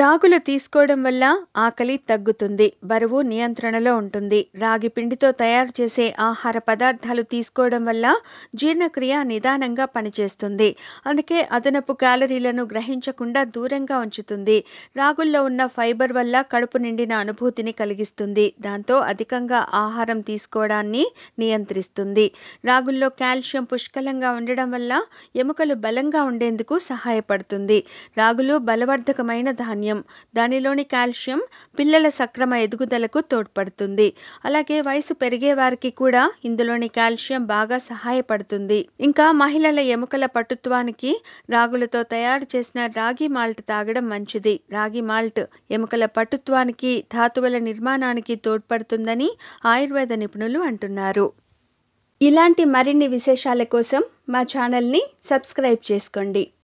రాగులు తీసుకోవడం వల్ల ఆకలి తగ్గుతుంది బరువు నియంత్రణలో ఉంటుంది రాగి పిండితో తయారు చేసే ఆహార పదార్థాలు తీసుకోవడం వల్ల జీర్ణక్రియ నిదానంగా పనిచేస్తుంది అందుకే అదనపు క్యాలరీలను గ్రహించకుండా దూరంగా ఉంచుతుంది రాగుల్లో ఉన్న ఫైబర్ వల్ల కడుపు నిండిన అనుభూతిని కలిగిస్తుంది దాంతో అధికంగా ఆహారం తీసుకోవడాన్ని నియంత్రిస్తుంది రాగుల్లో కాల్షియం పుష్కలంగా ఉండడం వల్ల ఎముకలు బలంగా ఉండేందుకు సహాయపడుతుంది రాగులు బలవర్ధకమైన ధాన్యం ధాన్యం దానిలోని కాల్షియం పిల్లల సక్రమ ఎదుగుదలకు తోడ్పడుతుంది అలాగే వయసు పెరిగే వారికి కూడా ఇందులోని కాల్షియం బాగా సహాయపడుతుంది ఇంకా మహిళల ఎముకల పటుత్వానికి రాగులతో తయారు చేసిన రాగి మాల్ట్ తాగడం మంచిది రాగి మాల్ట్ ఎముకల పటుత్వానికి ధాతువుల నిర్మాణానికి తోడ్పడుతుందని ఆయుర్వేద నిపుణులు అంటున్నారు ఇలాంటి మరిన్ని విశేషాల కోసం మా ఛానల్ని సబ్స్క్రైబ్ చేసుకోండి